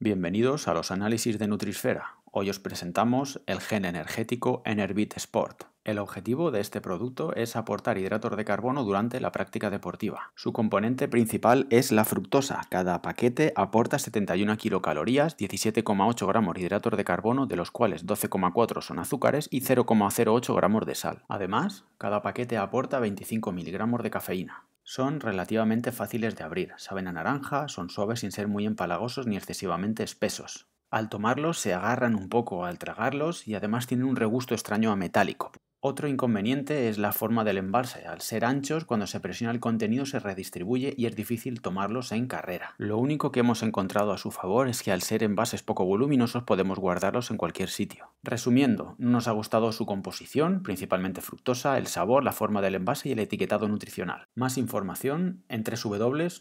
Bienvenidos a los análisis de Nutrisfera. Hoy os presentamos el gen energético Enerbit Sport. El objetivo de este producto es aportar hidratos de carbono durante la práctica deportiva. Su componente principal es la fructosa. Cada paquete aporta 71 kilocalorías, 17,8 gramos de hidratos de carbono, de los cuales 12,4 son azúcares y 0,08 gramos de sal. Además, cada paquete aporta 25 miligramos de cafeína. Son relativamente fáciles de abrir, saben a naranja, son suaves sin ser muy empalagosos ni excesivamente espesos. Al tomarlos se agarran un poco al tragarlos y además tienen un regusto extraño a metálico. Otro inconveniente es la forma del embalse. Al ser anchos, cuando se presiona el contenido se redistribuye y es difícil tomarlos en carrera. Lo único que hemos encontrado a su favor es que al ser envases poco voluminosos podemos guardarlos en cualquier sitio. Resumiendo, nos ha gustado su composición, principalmente fructosa, el sabor, la forma del envase y el etiquetado nutricional. Más información en www.nutrisfera.es.